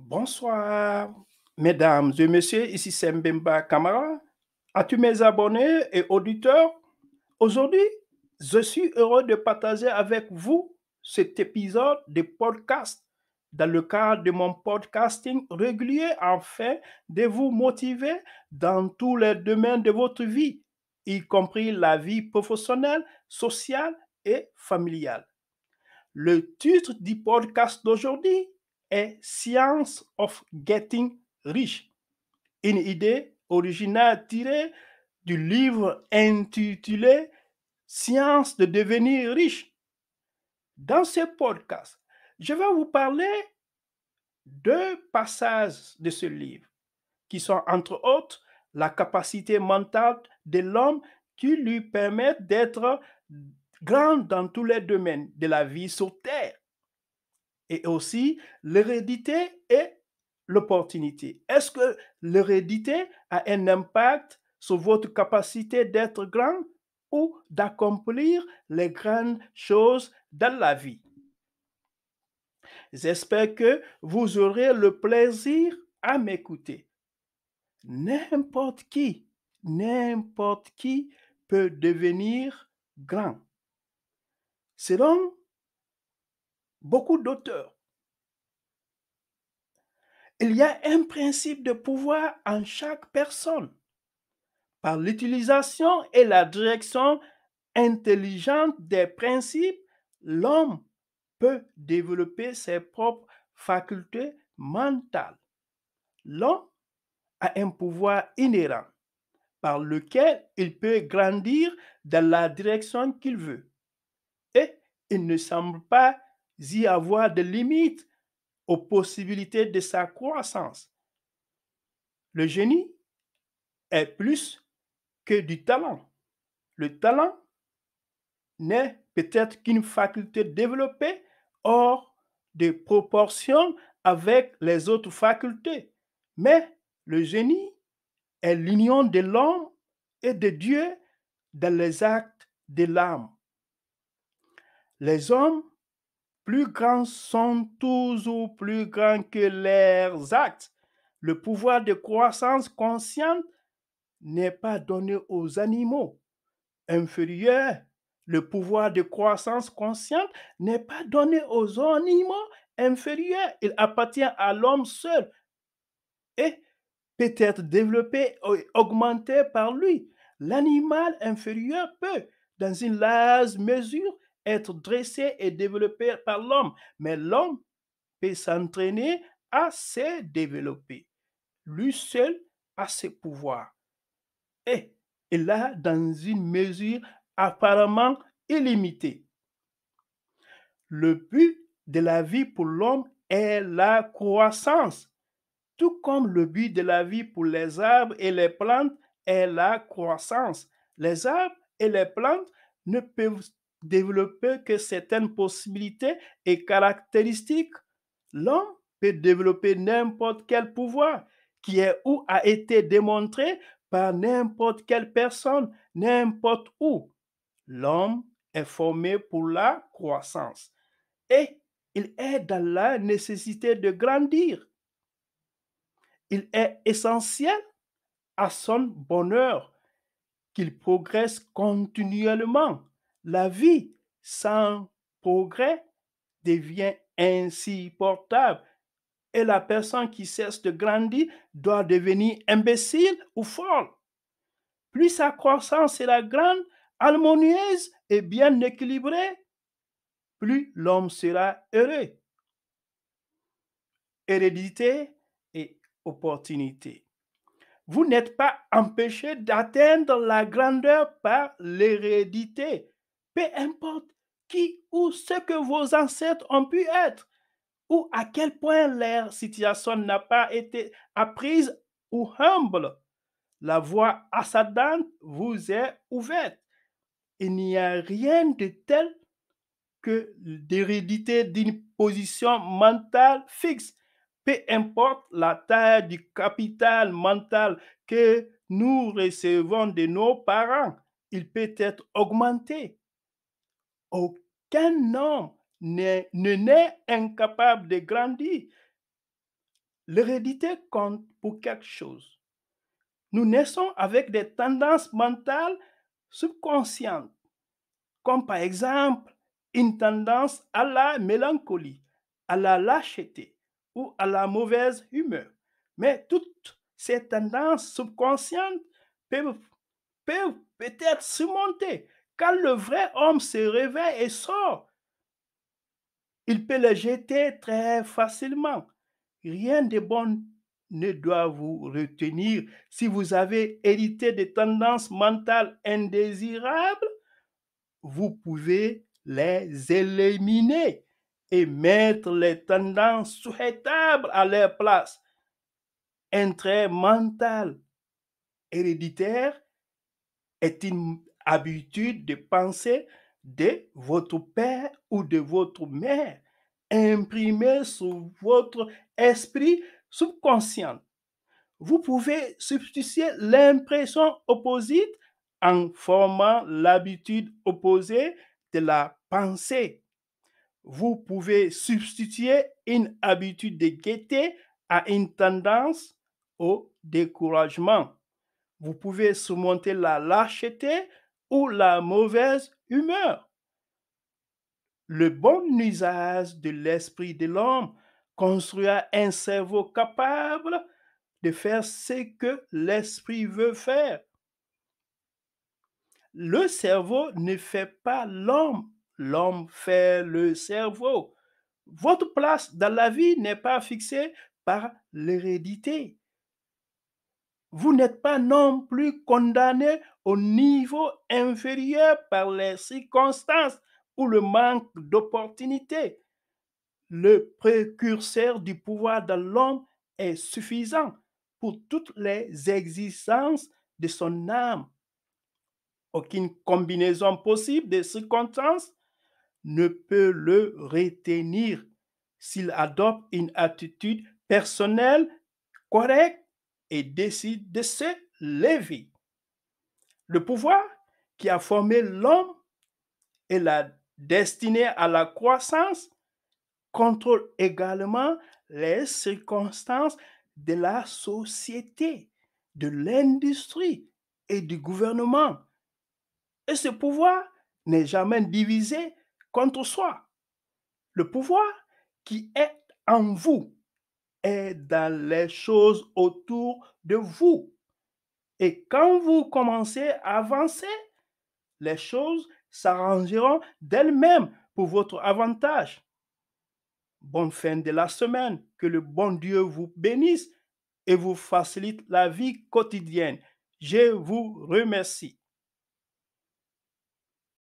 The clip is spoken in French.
Bonsoir, mesdames et messieurs, ici c'est Mbemba Kamara. as tous mes abonnés et auditeurs? Aujourd'hui, je suis heureux de partager avec vous cet épisode de podcast dans le cadre de mon podcasting régulier afin de vous motiver dans tous les domaines de votre vie, y compris la vie professionnelle, sociale et familiale. Le titre du podcast d'aujourd'hui Science of Getting Rich, une idée originale tirée du livre intitulé Science de devenir riche. Dans ce podcast, je vais vous parler de passages de ce livre, qui sont entre autres la capacité mentale de l'homme qui lui permet d'être grand dans tous les domaines de la vie sur Terre et aussi l'hérédité et l'opportunité. Est-ce que l'hérédité a un impact sur votre capacité d'être grand ou d'accomplir les grandes choses dans la vie? J'espère que vous aurez le plaisir à m'écouter. N'importe qui, n'importe qui peut devenir grand. Selon beaucoup d'auteurs. Il y a un principe de pouvoir en chaque personne. Par l'utilisation et la direction intelligente des principes, l'homme peut développer ses propres facultés mentales. L'homme a un pouvoir inhérent par lequel il peut grandir dans la direction qu'il veut. Et il ne semble pas y avoir des limites aux possibilités de sa croissance. Le génie est plus que du talent. Le talent n'est peut-être qu'une faculté développée hors de proportion avec les autres facultés. Mais le génie est l'union de l'homme et de Dieu dans les actes de l'âme. Les hommes plus grands sont toujours plus grands que leurs actes. Le pouvoir de croissance consciente n'est pas donné aux animaux inférieurs. Le pouvoir de croissance consciente n'est pas donné aux animaux inférieurs. Il appartient à l'homme seul et peut être développé et augmenté par lui. L'animal inférieur peut, dans une large mesure, être dressé et développé par l'homme, mais l'homme peut s'entraîner à se développer. Lui seul a ses pouvoirs. Et il a dans une mesure apparemment illimitée. Le but de la vie pour l'homme est la croissance, tout comme le but de la vie pour les arbres et les plantes est la croissance. Les arbres et les plantes ne peuvent développer que certaines possibilités et caractéristiques. L'homme peut développer n'importe quel pouvoir qui est ou a été démontré par n'importe quelle personne, n'importe où. L'homme est formé pour la croissance et il est dans la nécessité de grandir. Il est essentiel à son bonheur qu'il progresse continuellement la vie sans progrès devient insupportable et la personne qui cesse de grandir doit devenir imbécile ou folle. Plus sa croissance est la grande, harmonieuse et bien équilibrée, plus l'homme sera heureux. Hérédité et opportunité. Vous n'êtes pas empêché d'atteindre la grandeur par l'hérédité peu importe qui ou ce que vos ancêtres ont pu être, ou à quel point leur situation n'a pas été apprise ou humble, la voie assadante vous est ouverte. Il n'y a rien de tel que l'hérédité d'une position mentale fixe, peu importe la taille du capital mental que nous recevons de nos parents, il peut être augmenté aucun homme ne naît incapable de grandir. L'hérédité compte pour quelque chose. Nous naissons avec des tendances mentales subconscientes, comme par exemple une tendance à la mélancolie, à la lâcheté ou à la mauvaise humeur. Mais toutes ces tendances subconscientes peuvent, peut-être surmonter quand le vrai homme se réveille et sort, il peut les jeter très facilement. Rien de bon ne doit vous retenir. Si vous avez hérité des tendances mentales indésirables, vous pouvez les éliminer et mettre les tendances souhaitables à leur place. Un trait mental héréditaire est une habitude de penser de votre père ou de votre mère imprimée sur votre esprit subconscient. Vous pouvez substituer l'impression opposite en formant l'habitude opposée de la pensée. Vous pouvez substituer une habitude de gaieté à une tendance au découragement. Vous pouvez surmonter la lâcheté ou la mauvaise humeur. Le bon usage de l'esprit de l'homme construit un cerveau capable de faire ce que l'esprit veut faire. Le cerveau ne fait pas l'homme, l'homme fait le cerveau. Votre place dans la vie n'est pas fixée par l'hérédité. Vous n'êtes pas non plus condamné au niveau inférieur par les circonstances ou le manque d'opportunités. Le précurseur du pouvoir de l'homme est suffisant pour toutes les existences de son âme. Aucune combinaison possible des circonstances ne peut le retenir s'il adopte une attitude personnelle correcte et décide de se lever. Le pouvoir qui a formé l'homme et l'a destiné à la croissance contrôle également les circonstances de la société, de l'industrie et du gouvernement. Et ce pouvoir n'est jamais divisé contre soi. Le pouvoir qui est en vous est dans les choses autour de vous. Et quand vous commencez à avancer, les choses s'arrangeront d'elles-mêmes pour votre avantage. Bonne fin de la semaine. Que le bon Dieu vous bénisse et vous facilite la vie quotidienne. Je vous remercie.